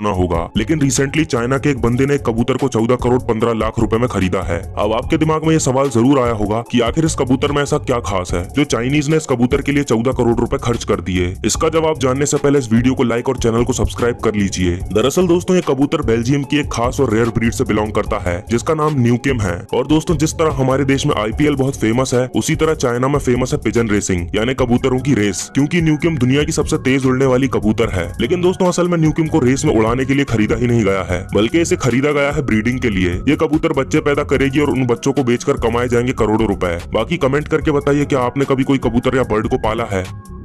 सुना होगा लेकिन रिसेंटली चाइना के एक बंदे ने कबूतर को 14 करोड़ 15 लाख रुपए में खरीदा है अब आपके दिमाग में ये सवाल जरूर आया होगा कि आखिर इस कबूतर में ऐसा क्या खास है जो चाइनीज ने इस कबूतर के लिए 14 करोड़ रुपए खर्च कर दिए इसका जवाब जानने से पहले इस वीडियो को लाइक और चैनल को सब्सक्राइब कर लीजिए दरअसल दोस्तों ये कबूतर बेल्जियम की एक खास और रेयर ब्रीड से बिलोंग करता है जिसका नाम न्यूकेम है और दोस्तों जिस तरह हमारे देश में आई बहुत फेमस है उसी तरह चाइना में फेमस है पिजन रेसिंग यानी कबूतरों की रेस क्यूँकी न्यूकेम दुनिया की सबसे तेज उड़ने वाली कबूतर है लेकिन दोस्तों असल में न्यूकिम को रेस में उड़ा उड़ाने के लिए खरीदा ही नहीं गया है बल्कि इसे खरीदा गया है ब्रीडिंग के लिए ये कबूतर बच्चे पैदा करेगी और उन बच्चों को बेचकर कमाए जाएंगे करोड़ों रुपए बाकी कमेंट करके बताइए की आपने कभी कोई कबूतर या बर्ड को पाला है